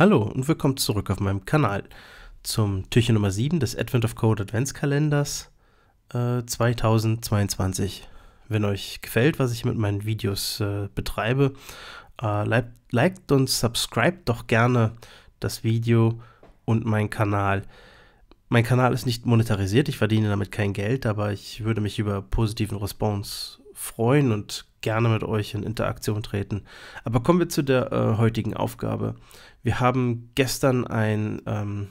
Hallo und willkommen zurück auf meinem Kanal zum Türchen Nummer 7 des Advent of Code Adventskalenders äh, 2022. Wenn euch gefällt, was ich mit meinen Videos äh, betreibe, äh, liked, und subscribed doch gerne das Video und meinen Kanal. Mein Kanal ist nicht monetarisiert, ich verdiene damit kein Geld, aber ich würde mich über positiven Response freuen und gerne mit euch in Interaktion treten. Aber kommen wir zu der äh, heutigen Aufgabe. Wir haben gestern ein, ähm,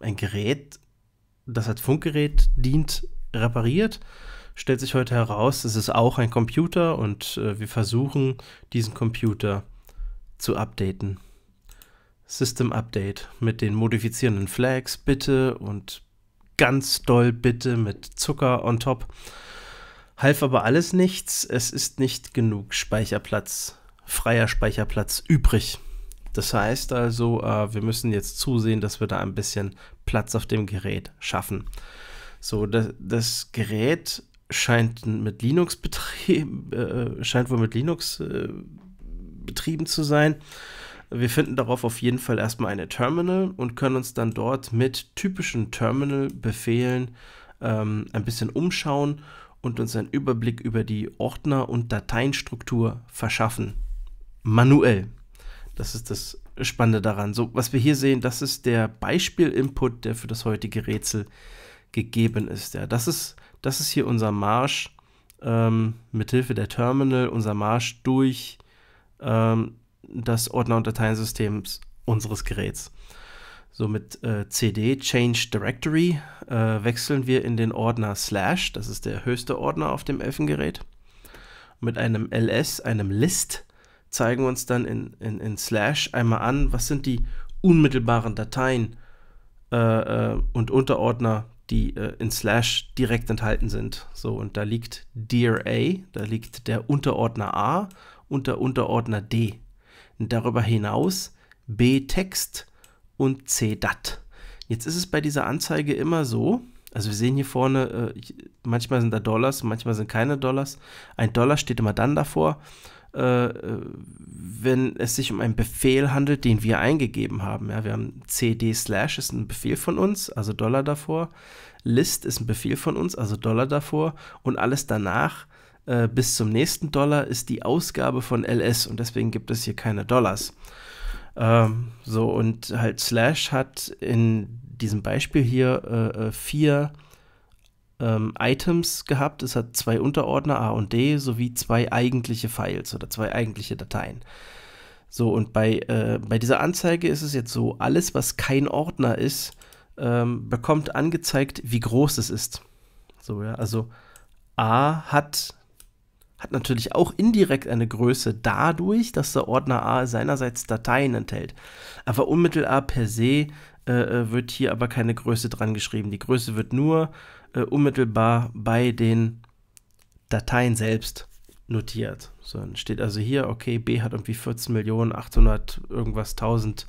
ein Gerät, das als Funkgerät dient, repariert. Stellt sich heute heraus, es ist auch ein Computer und äh, wir versuchen, diesen Computer zu updaten. System Update mit den modifizierenden Flags, bitte und ganz doll bitte mit Zucker on top. Half aber alles nichts. Es ist nicht genug Speicherplatz, freier Speicherplatz übrig. Das heißt also, äh, wir müssen jetzt zusehen, dass wir da ein bisschen Platz auf dem Gerät schaffen. So, das, das Gerät scheint mit Linux betrieben, äh, scheint wohl mit Linux äh, betrieben zu sein. Wir finden darauf auf jeden Fall erstmal eine Terminal und können uns dann dort mit typischen Terminal-Befehlen ähm, ein bisschen umschauen und uns einen Überblick über die Ordner- und Dateienstruktur verschaffen. Manuell. Das ist das Spannende daran. So, was wir hier sehen, das ist der Beispiel-Input, der für das heutige Rätsel gegeben ist. Ja, das ist, das ist hier unser Marsch ähm, mithilfe der Terminal, unser Marsch durch ähm, das Ordner- und Dateiensystems unseres Geräts. So mit äh, CD Change Directory äh, wechseln wir in den Ordner Slash, das ist der höchste Ordner auf dem Elfengerät. Mit einem LS, einem List, zeigen wir uns dann in, in, in Slash einmal an, was sind die unmittelbaren Dateien äh, äh und Unterordner, die äh, in Slash direkt enthalten sind. So, und da liegt Dear A, da liegt der Unterordner A und der Unterordner D. Und darüber hinaus B-Text und CDAT. Jetzt ist es bei dieser Anzeige immer so, also wir sehen hier vorne, äh, manchmal sind da Dollars, manchmal sind keine Dollars. Ein Dollar steht immer dann davor, äh, äh, wenn es sich um einen Befehl handelt, den wir eingegeben haben. Ja, wir haben cd slash ist ein Befehl von uns, also Dollar davor. List ist ein Befehl von uns, also Dollar davor. Und alles danach bis zum nächsten Dollar ist die Ausgabe von ls und deswegen gibt es hier keine Dollars. Ähm, so, und halt Slash hat in diesem Beispiel hier äh, äh, vier ähm, Items gehabt. Es hat zwei Unterordner A und D sowie zwei eigentliche Files oder zwei eigentliche Dateien. So, und bei, äh, bei dieser Anzeige ist es jetzt so, alles, was kein Ordner ist, ähm, bekommt angezeigt, wie groß es ist. So, ja, also A hat hat natürlich auch indirekt eine Größe dadurch, dass der Ordner A seinerseits Dateien enthält. Aber unmittelbar per se äh, äh, wird hier aber keine Größe dran geschrieben. Die Größe wird nur äh, unmittelbar bei den Dateien selbst notiert. So, dann steht also hier, okay, B hat irgendwie 14 Millionen 800 irgendwas 1000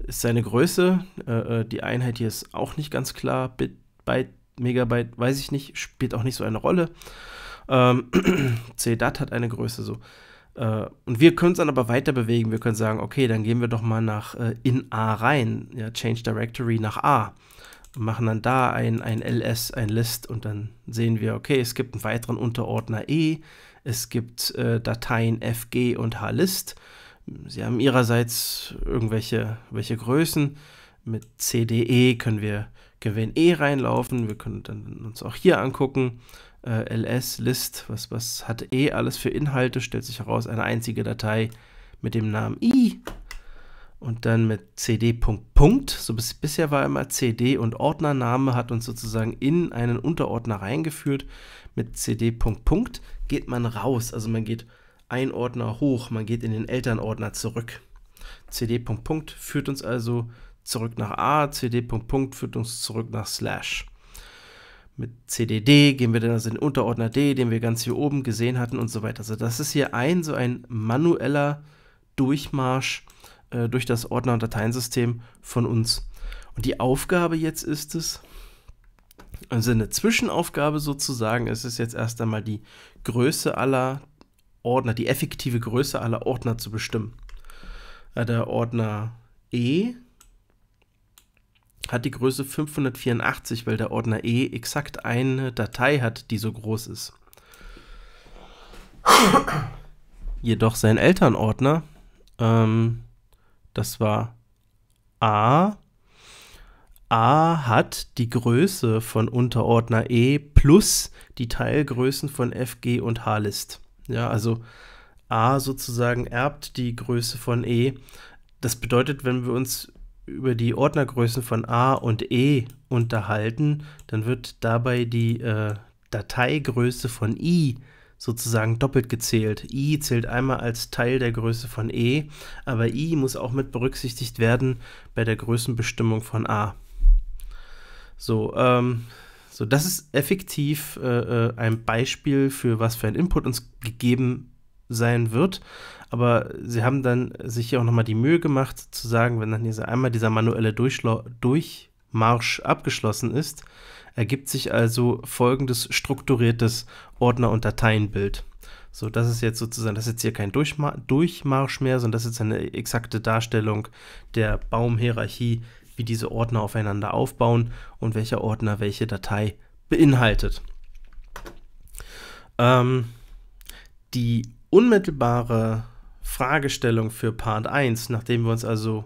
ist seine Größe. Äh, äh, die Einheit hier ist auch nicht ganz klar. Bit, Byte, Megabyte, weiß ich nicht, spielt auch nicht so eine Rolle. Ähm, c hat eine Größe so. Äh, und wir können es dann aber weiter bewegen. Wir können sagen, okay, dann gehen wir doch mal nach äh, in A rein, ja, Change Directory nach A. Und machen dann da ein, ein LS, ein List und dann sehen wir, okay, es gibt einen weiteren Unterordner E, es gibt äh, Dateien FG und HList. Sie haben ihrerseits irgendwelche welche Größen. Mit CDE können wir Gewinn E reinlaufen. Wir können dann uns auch hier angucken, äh, ls list, was, was hat e alles für Inhalte, stellt sich heraus, eine einzige Datei mit dem Namen i und dann mit cd. Punkt, So bis, bisher war immer cd und Ordnername hat uns sozusagen in einen Unterordner reingeführt. Mit cd. Punkt, geht man raus, also man geht ein Ordner hoch, man geht in den Elternordner zurück. cd. Punkt, führt uns also zurück nach a, cd. Punkt führt uns zurück nach slash mit CDD gehen wir dann also in den Unterordner D, den wir ganz hier oben gesehen hatten und so weiter. Also das ist hier ein so ein manueller Durchmarsch äh, durch das Ordner- und Dateiensystem von uns. Und die Aufgabe jetzt ist es, also eine Zwischenaufgabe sozusagen, ist es jetzt erst einmal die Größe aller Ordner, die effektive Größe aller Ordner zu bestimmen. Äh, der Ordner E hat die Größe 584, weil der Ordner E exakt eine Datei hat, die so groß ist. Jedoch sein Elternordner, ähm, das war A, A hat die Größe von Unterordner E plus die Teilgrößen von F, G und H-List. Ja, also A sozusagen erbt die Größe von E. Das bedeutet, wenn wir uns über die Ordnergrößen von A und E unterhalten, dann wird dabei die äh, Dateigröße von I sozusagen doppelt gezählt. I zählt einmal als Teil der Größe von E, aber I muss auch mit berücksichtigt werden bei der Größenbestimmung von A. So, ähm, so das ist effektiv äh, äh ein Beispiel für was für ein Input uns gegeben sein wird. Aber sie haben dann sich hier auch nochmal die Mühe gemacht, zu sagen, wenn dann diese, einmal dieser manuelle Durchschla Durchmarsch abgeschlossen ist, ergibt sich also folgendes strukturiertes Ordner- und Dateienbild. So, das ist jetzt sozusagen, das ist jetzt hier kein Durchma Durchmarsch mehr, sondern das ist jetzt eine exakte Darstellung der Baumhierarchie, wie diese Ordner aufeinander aufbauen und welcher Ordner welche Datei beinhaltet. Ähm, die unmittelbare Fragestellung für Part 1, nachdem wir uns also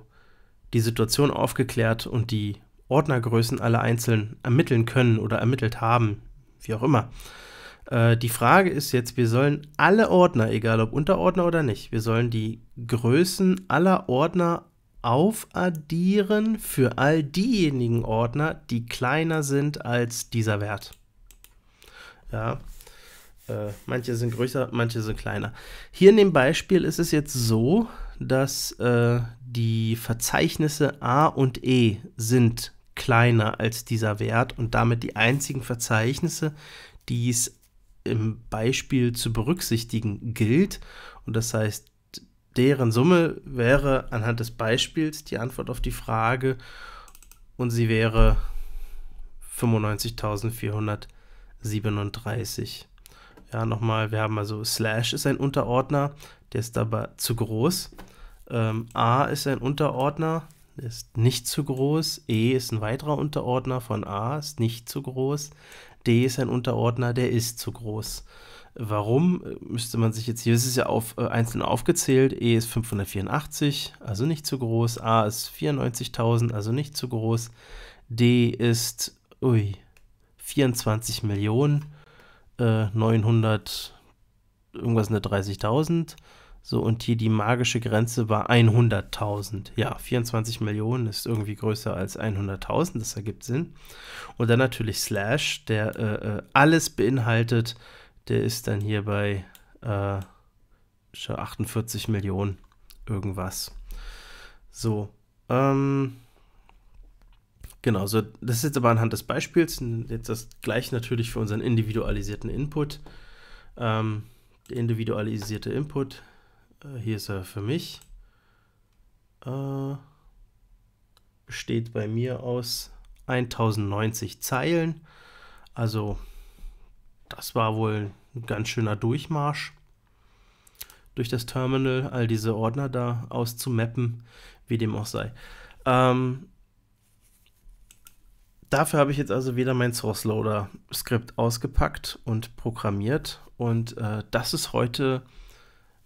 die Situation aufgeklärt und die Ordnergrößen alle einzeln ermitteln können oder ermittelt haben, wie auch immer. Äh, die Frage ist jetzt, wir sollen alle Ordner, egal ob Unterordner oder nicht, wir sollen die Größen aller Ordner aufaddieren für all diejenigen Ordner, die kleiner sind als dieser Wert. Ja, äh, manche sind größer, manche sind kleiner. Hier in dem Beispiel ist es jetzt so, dass äh, die Verzeichnisse A und E sind kleiner als dieser Wert und damit die einzigen Verzeichnisse, die es im Beispiel zu berücksichtigen gilt. Und das heißt, deren Summe wäre anhand des Beispiels die Antwort auf die Frage und sie wäre 95.437. Ja, nochmal, wir haben also slash ist ein Unterordner, der ist aber zu groß. Ähm, A ist ein Unterordner, der ist nicht zu groß. E ist ein weiterer Unterordner von A, ist nicht zu groß. D ist ein Unterordner, der ist zu groß. Warum äh, müsste man sich jetzt hier, es ist ja auf, äh, einzeln aufgezählt, E ist 584, also nicht zu groß, A ist 94.000, also nicht zu groß, D ist, ui, 24 Millionen, 900, äh, irgendwas in der 30.000. So, und hier die magische Grenze war 100.000. Ja, 24 Millionen ist irgendwie größer als 100.000, das ergibt Sinn. Und dann natürlich Slash, der äh, äh alles beinhaltet, der ist dann hier bei äh, 48 Millionen irgendwas. So, ähm, Genau, so das ist jetzt aber anhand des Beispiels, jetzt das gleiche natürlich für unseren individualisierten Input. Ähm, der individualisierte Input, äh, hier ist er für mich, äh, besteht bei mir aus 1090 Zeilen. Also das war wohl ein ganz schöner Durchmarsch durch das Terminal, all diese Ordner da auszumappen, wie dem auch sei. Ähm, Dafür habe ich jetzt also wieder mein Source Loader Skript ausgepackt und programmiert und äh, das ist heute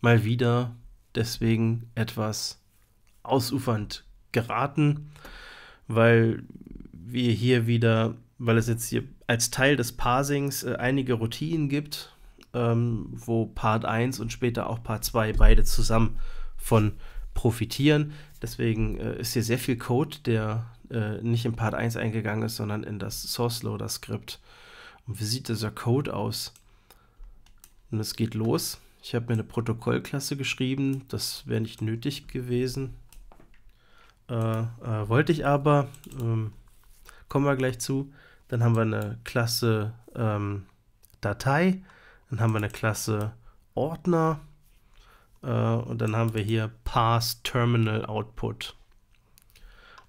mal wieder deswegen etwas ausufernd geraten, weil wir hier wieder, weil es jetzt hier als Teil des Parsings äh, einige Routinen gibt, ähm, wo Part 1 und später auch Part 2 beide zusammen von profitieren. Deswegen äh, ist hier sehr viel Code, der äh, nicht in Part 1 eingegangen ist, sondern in das Source Loader Skript. Und wie sieht dieser Code aus? Und es geht los. Ich habe mir eine Protokollklasse geschrieben, das wäre nicht nötig gewesen. Äh, äh, wollte ich aber, ähm, kommen wir gleich zu. Dann haben wir eine Klasse ähm, Datei, dann haben wir eine Klasse Ordner äh, und dann haben wir hier Pass Terminal Output.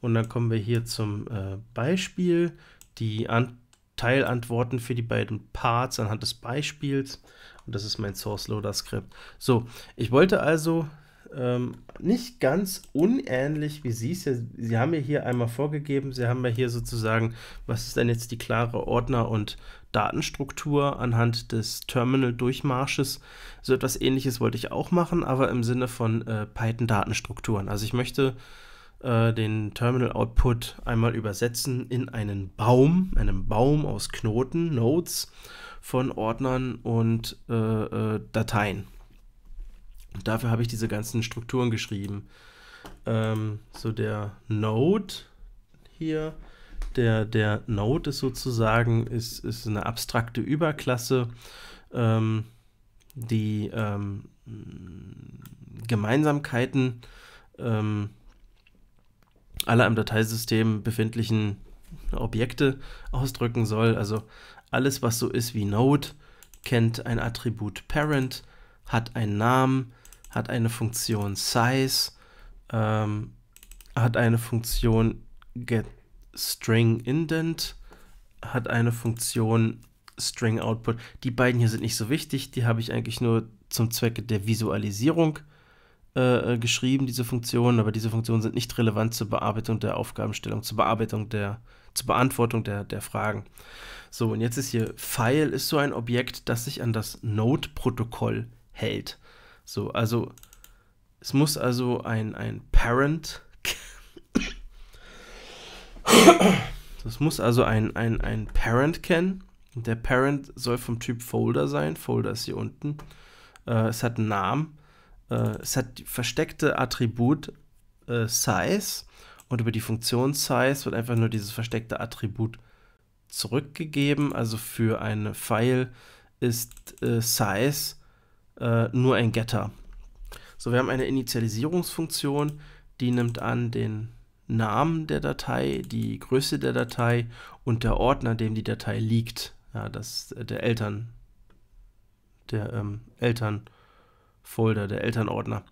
Und dann kommen wir hier zum äh, Beispiel, die An Teilantworten für die beiden Parts anhand des Beispiels. Und das ist mein Source Loader Skript. So, ich wollte also ähm, nicht ganz unähnlich, wie Sie es ja, Sie haben mir hier einmal vorgegeben, Sie haben mir hier sozusagen, was ist denn jetzt die klare Ordner- und Datenstruktur anhand des Terminal-Durchmarsches. So etwas ähnliches wollte ich auch machen, aber im Sinne von äh, Python-Datenstrukturen. Also ich möchte äh, den Terminal Output einmal übersetzen in einen Baum, einen Baum aus Knoten, Nodes von Ordnern und äh, äh Dateien. Und dafür habe ich diese ganzen Strukturen geschrieben. Ähm, so der Node hier, der, der Node ist sozusagen ist, ist eine abstrakte Überklasse, ähm, die ähm, Gemeinsamkeiten ähm, aller im Dateisystem befindlichen Objekte ausdrücken soll. Also alles, was so ist wie Node, kennt ein Attribut Parent, hat einen Namen, hat eine Funktion Size, ähm, hat eine Funktion getStringIndent, hat eine Funktion StringOutput. Die beiden hier sind nicht so wichtig, die habe ich eigentlich nur zum Zwecke der Visualisierung äh, äh, geschrieben, diese Funktionen, aber diese Funktionen sind nicht relevant zur Bearbeitung der Aufgabenstellung, zur Bearbeitung der, zur Beantwortung der, der Fragen. So, und jetzt ist hier File ist so ein Objekt, das sich an das Node-Protokoll hält. So, also es muss also ein, ein Parent. das muss also ein, ein, ein Parent kennen. Der Parent soll vom Typ Folder sein. Folder ist hier unten. Äh, es hat einen Namen. Äh, es hat versteckte Attribut äh, Size und über die Funktion Size wird einfach nur dieses versteckte Attribut zurückgegeben. Also für eine File ist äh, Size äh, nur ein Getter. So, wir haben eine Initialisierungsfunktion, die nimmt an den Namen der Datei, die Größe der Datei und der Ordner, dem die Datei liegt. Ja, das äh, der Eltern, der ähm, Eltern. Folder, der Elternordner.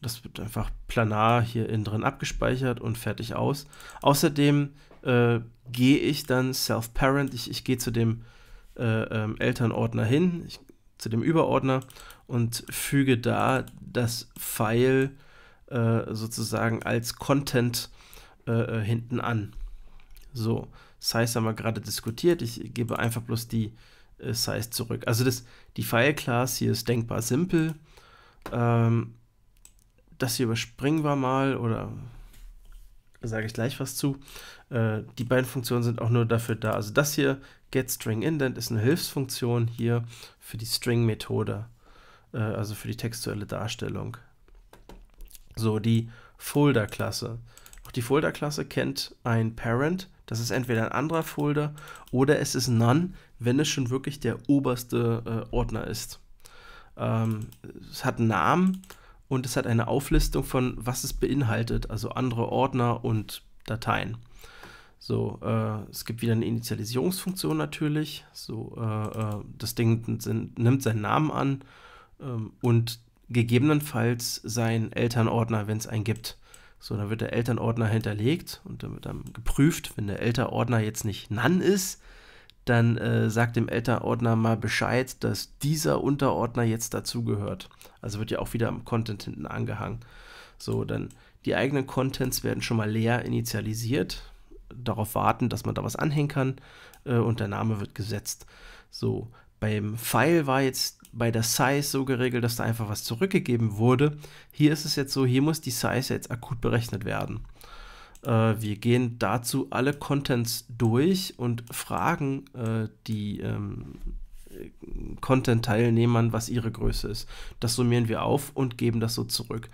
Das wird einfach planar hier innen drin abgespeichert und fertig aus. Außerdem äh, gehe ich dann self-parent, ich, ich gehe zu dem äh, ähm, Elternordner hin, ich, zu dem Überordner und füge da das File äh, sozusagen als Content äh, äh, hinten an. So, das heißt, haben wir gerade diskutiert, ich gebe einfach bloß die, äh, Size zurück. Also das, die File Class hier ist denkbar simpel. Ähm, das hier überspringen wir mal oder sage ich gleich was zu. Äh, die beiden Funktionen sind auch nur dafür da. Also das hier, getStringIndent, ist eine Hilfsfunktion hier für die String-Methode, äh, also für die textuelle Darstellung. So, die Folder-Klasse. Auch die Folderklasse kennt ein Parent, das ist entweder ein anderer Folder oder es ist None, wenn es schon wirklich der oberste äh, Ordner ist. Ähm, es hat einen Namen und es hat eine Auflistung von, was es beinhaltet, also andere Ordner und Dateien. So, äh, es gibt wieder eine Initialisierungsfunktion natürlich. So, äh, äh das Ding nimmt seinen Namen an ähm, und gegebenenfalls seinen Elternordner, wenn es einen gibt. So, dann wird der Elternordner hinterlegt und dann wird dann geprüft, wenn der Elternordner jetzt nicht nan ist, dann äh, sagt dem Elternordner mal Bescheid, dass dieser Unterordner jetzt dazugehört. Also wird ja auch wieder am Content hinten angehangen. So, dann die eigenen Contents werden schon mal leer initialisiert, darauf warten, dass man da was anhängen kann äh, und der Name wird gesetzt. So, beim File war jetzt bei der Size so geregelt, dass da einfach was zurückgegeben wurde. Hier ist es jetzt so, hier muss die Size jetzt akut berechnet werden. Äh, wir gehen dazu alle Contents durch und fragen äh, die ähm, Content-Teilnehmern, was ihre Größe ist. Das summieren wir auf und geben das so zurück.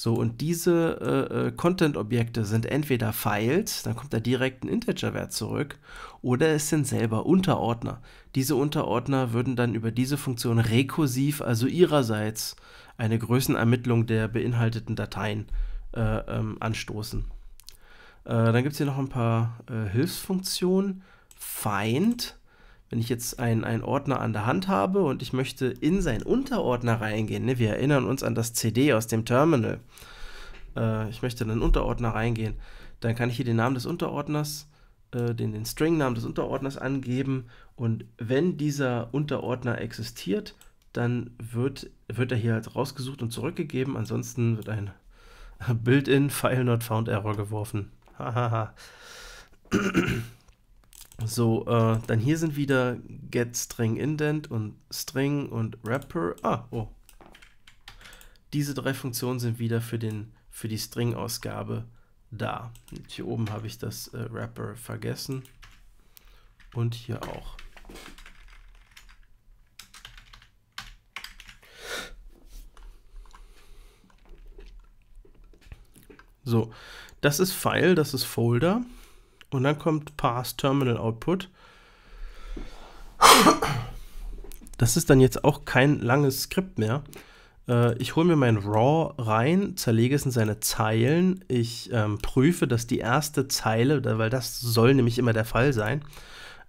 So, und diese äh, äh, Content-Objekte sind entweder Files, dann kommt da direkt ein Integer-Wert zurück, oder es sind selber Unterordner. Diese Unterordner würden dann über diese Funktion rekursiv, also ihrerseits, eine Größenermittlung der beinhalteten Dateien äh, ähm, anstoßen. Äh, dann gibt es hier noch ein paar äh, Hilfsfunktionen. Find wenn ich jetzt einen Ordner an der Hand habe und ich möchte in seinen Unterordner reingehen, ne, wir erinnern uns an das CD aus dem Terminal, äh, ich möchte in einen Unterordner reingehen, dann kann ich hier den Namen des Unterordners, äh, den, den String-Namen des Unterordners angeben und wenn dieser Unterordner existiert, dann wird, wird er hier halt rausgesucht und zurückgegeben, ansonsten wird ein Built-in File Not Found Error geworfen. Hahaha. So, äh, dann hier sind wieder get string indent und string und wrapper. Ah, oh. Diese drei Funktionen sind wieder für, den, für die String-Ausgabe da. Und hier oben habe ich das äh, wrapper vergessen. Und hier auch. So, das ist File, das ist Folder. Und dann kommt Pass Terminal Output. Das ist dann jetzt auch kein langes Skript mehr. Äh, ich hole mir mein RAW rein, zerlege es in seine Zeilen. Ich ähm, prüfe, dass die erste Zeile, weil das soll nämlich immer der Fall sein,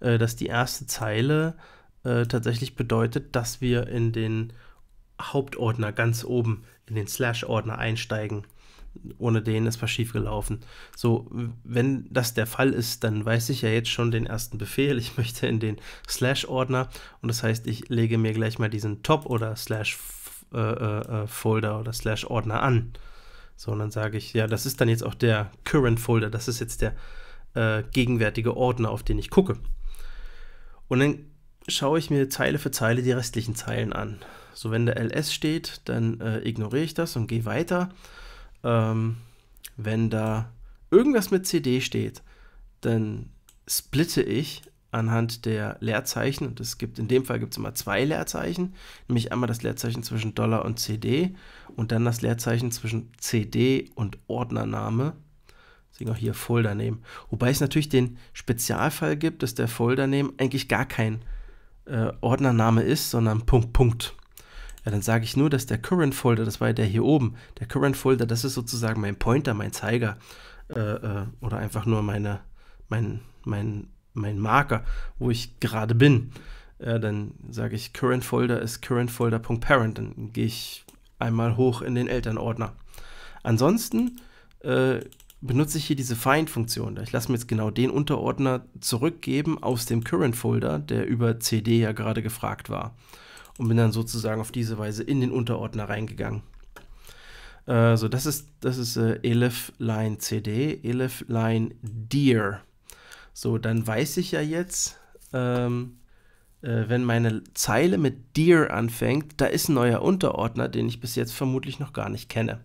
äh, dass die erste Zeile äh, tatsächlich bedeutet, dass wir in den Hauptordner ganz oben, in den Slash-Ordner einsteigen ohne den ist was schiefgelaufen. So, wenn das der Fall ist, dann weiß ich ja jetzt schon den ersten Befehl. Ich möchte in den Slash-Ordner und das heißt, ich lege mir gleich mal diesen Top- oder Slash-Folder äh, äh, äh, oder Slash-Ordner an. So, und dann sage ich, ja, das ist dann jetzt auch der Current-Folder, das ist jetzt der äh, gegenwärtige Ordner, auf den ich gucke. Und dann schaue ich mir Zeile für Zeile die restlichen Zeilen an. So, wenn der LS steht, dann äh, ignoriere ich das und gehe weiter ähm, wenn da irgendwas mit CD steht, dann splitte ich anhand der Leerzeichen, und es gibt in dem Fall gibt es immer zwei Leerzeichen, nämlich einmal das Leerzeichen zwischen Dollar und CD und dann das Leerzeichen zwischen CD und Ordnername. Deswegen auch hier Folder nehmen. Wobei es natürlich den Spezialfall gibt, dass der Folder nehmen eigentlich gar kein äh, Ordnername ist, sondern Punkt, Punkt. Ja, dann sage ich nur, dass der Current Folder, das war ja der hier oben, der Current Folder, das ist sozusagen mein Pointer, mein Zeiger äh, äh, oder einfach nur meine, mein, mein, mein Marker, wo ich gerade bin. Äh, dann sage ich Current Folder ist Current Folder.parent, dann gehe ich einmal hoch in den Elternordner. Ansonsten äh, benutze ich hier diese Find-Funktion. Ich lasse mir jetzt genau den Unterordner zurückgeben aus dem Current Folder, der über CD ja gerade gefragt war und bin dann sozusagen auf diese Weise in den Unterordner reingegangen. Äh, so, das ist, das ist äh, elif line cd, elif line dear. So, dann weiß ich ja jetzt, ähm, äh, wenn meine Zeile mit dear anfängt, da ist ein neuer Unterordner, den ich bis jetzt vermutlich noch gar nicht kenne.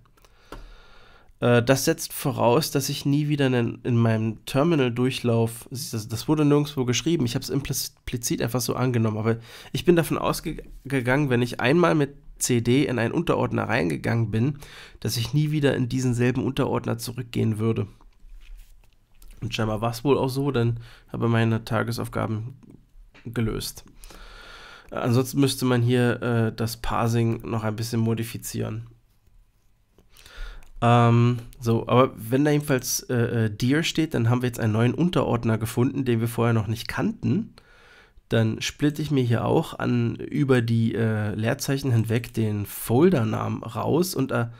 Äh, das setzt voraus, dass ich nie wieder in, in meinem Terminal-Durchlauf, das, das, wurde nirgendwo geschrieben, ich habe es implizit einfach so angenommen, aber ich bin davon ausgegangen, wenn ich einmal mit CD in einen Unterordner reingegangen bin, dass ich nie wieder in diesen selben Unterordner zurückgehen würde. Und scheinbar war es wohl auch so, dann habe meine Tagesaufgaben gelöst. Ansonsten müsste man hier äh, das Parsing noch ein bisschen modifizieren. Ähm, so, aber wenn da jedenfalls äh, äh, Deer steht, dann haben wir jetzt einen neuen Unterordner gefunden, den wir vorher noch nicht kannten. Dann splitte ich mir hier auch an über die äh, Leerzeichen hinweg den Foldernamen raus und er,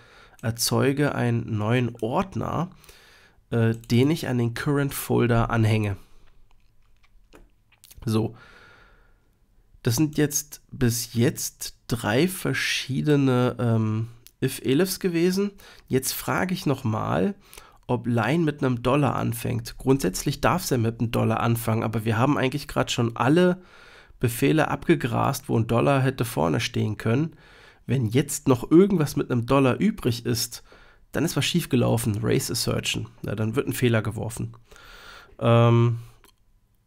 erzeuge einen neuen Ordner, äh, den ich an den Current Folder anhänge. So, das sind jetzt bis jetzt drei verschiedene ähm, If-Elifs gewesen. Jetzt frage ich nochmal, ob Line mit einem Dollar anfängt. Grundsätzlich darf es ja mit einem Dollar anfangen, aber wir haben eigentlich gerade schon alle Befehle abgegrast, wo ein Dollar hätte vorne stehen können. Wenn jetzt noch irgendwas mit einem Dollar übrig ist, dann ist was schiefgelaufen. Race Assertion. Ja, dann wird ein Fehler geworfen. Ähm,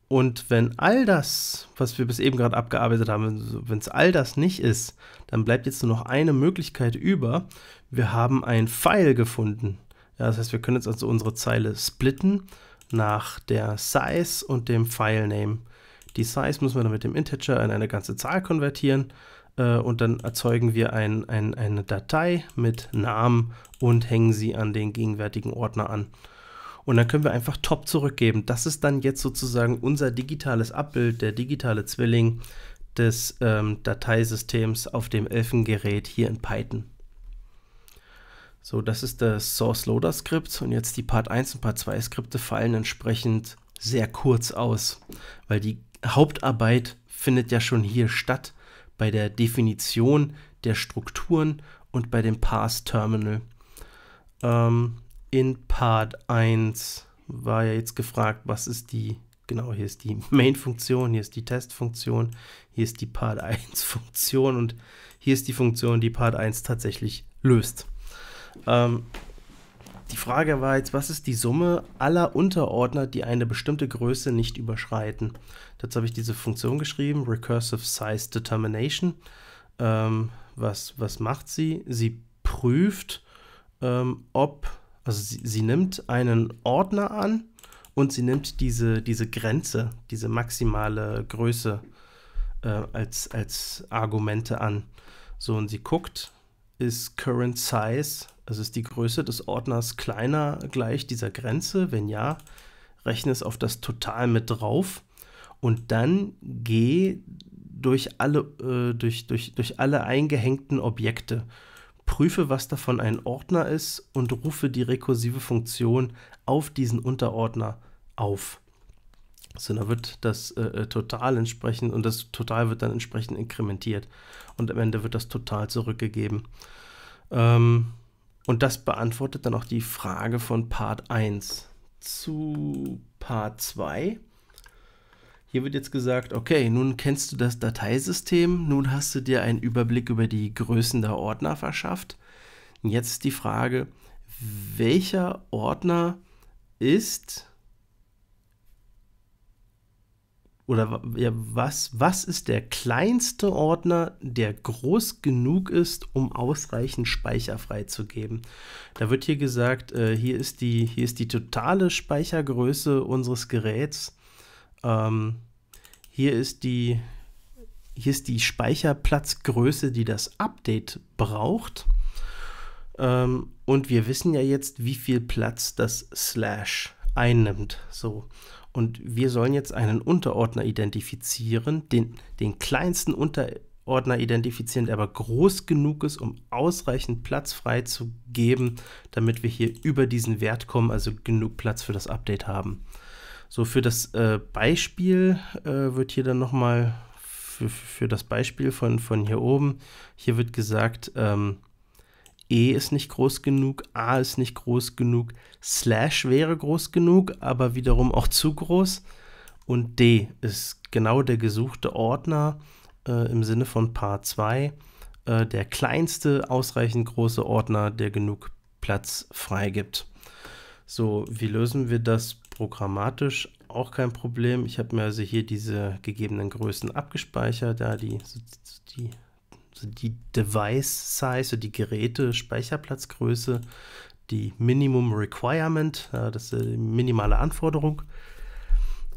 und wenn all das, was wir bis eben gerade abgearbeitet haben, wenn es all das nicht ist, dann bleibt jetzt nur noch eine Möglichkeit über. Wir haben ein File gefunden. Ja, das heißt, wir können jetzt also unsere Zeile splitten nach der Size und dem File-Name. Die Size müssen wir dann mit dem Integer in eine ganze Zahl konvertieren äh, und dann erzeugen wir ein, ein, eine Datei mit Namen und hängen sie an den gegenwärtigen Ordner an. Und dann können wir einfach top zurückgeben. Das ist dann jetzt sozusagen unser digitales Abbild, der digitale Zwilling des ähm, Dateisystems auf dem Elfengerät hier in Python. So, das ist das Source Loader Skript und jetzt die Part 1 und Part 2 Skripte fallen entsprechend sehr kurz aus, weil die Hauptarbeit findet ja schon hier statt bei der Definition der Strukturen und bei dem Parse Terminal. Ähm, in Part 1 war ja jetzt gefragt, was ist die, genau, hier ist die Main-Funktion, hier ist die Test-Funktion, hier ist die Part 1-Funktion und hier ist die Funktion, die Part 1 tatsächlich löst. Ähm, die Frage war jetzt, was ist die Summe aller Unterordner, die eine bestimmte Größe nicht überschreiten? Dazu habe ich diese Funktion geschrieben, Recursive Size Determination. Ähm, was, was macht sie? Sie prüft, ähm, ob also sie, sie nimmt einen Ordner an und sie nimmt diese, diese Grenze, diese maximale Größe äh, als, als Argumente an. So, und sie guckt, ist Current Size, also ist die Größe des Ordners kleiner gleich dieser Grenze? Wenn ja, rechne es auf das Total mit drauf und dann geh durch alle, äh, durch, durch, durch alle eingehängten Objekte prüfe, was davon ein Ordner ist und rufe die rekursive Funktion auf diesen Unterordner auf. So, da wird das äh, äh, Total entsprechend und das Total wird dann entsprechend inkrementiert und am Ende wird das Total zurückgegeben. Ähm, und das beantwortet dann auch die Frage von Part 1 zu Part 2. Hier wird jetzt gesagt, okay, nun kennst du das Dateisystem, nun hast du dir einen Überblick über die Größen der Ordner verschafft. jetzt ist die Frage, welcher Ordner ist oder ja, was, was ist der kleinste Ordner, der groß genug ist, um ausreichend Speicher freizugeben? Da wird hier gesagt, äh, hier, ist die, hier ist die totale Speichergröße unseres Geräts ähm, hier ist die hier ist die Speicherplatzgröße, die das Update braucht. Ähm, und wir wissen ja jetzt, wie viel Platz das Slash einnimmt. So. Und wir sollen jetzt einen Unterordner identifizieren, den, den kleinsten Unterordner identifizieren, der aber groß genug ist, um ausreichend Platz freizugeben, damit wir hier über diesen Wert kommen, also genug Platz für das Update haben. So für das äh, Beispiel äh, wird hier dann nochmal, für, für das Beispiel von, von hier oben, hier wird gesagt, ähm, E ist nicht groß genug, A ist nicht groß genug, Slash wäre groß genug, aber wiederum auch zu groß. Und D ist genau der gesuchte Ordner äh, im Sinne von Paar 2, äh, der kleinste ausreichend große Ordner, der genug Platz freigibt. So, wie lösen wir das programmatisch auch kein Problem. Ich habe mir also hier diese gegebenen Größen abgespeichert, da die, die, die Device Size, die Geräte, Speicherplatzgröße, die Minimum Requirement, das ist die minimale Anforderung.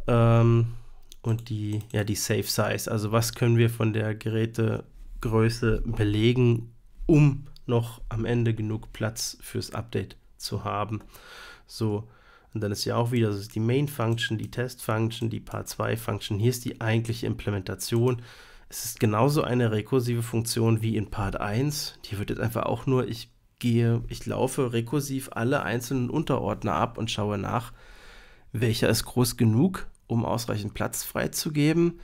Ähm, und die, ja, die Safe Size, also was können wir von der Gerätegröße belegen, um noch am Ende genug Platz fürs Update zu haben. So, und dann ist ja auch wieder, das ist die Main Function, die Test Function, die Part 2 Function. Hier ist die eigentliche Implementation. Es ist genauso eine rekursive Funktion wie in Part 1. Die wird jetzt einfach auch nur, ich gehe, ich laufe rekursiv alle einzelnen Unterordner ab und schaue nach, welcher ist groß genug, um ausreichend Platz freizugeben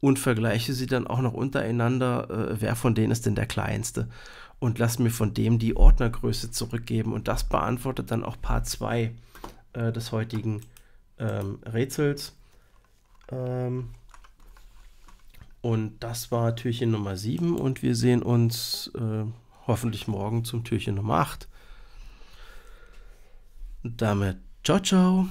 und vergleiche sie dann auch noch untereinander, äh, wer von denen ist denn der kleinste und lasse mir von dem die Ordnergröße zurückgeben und das beantwortet dann auch Part 2 äh, des heutigen ähm, Rätsels. Ähm, und das war Türchen Nummer 7 und wir sehen uns äh, hoffentlich morgen zum Türchen Nummer 8. Und damit ciao, ciao.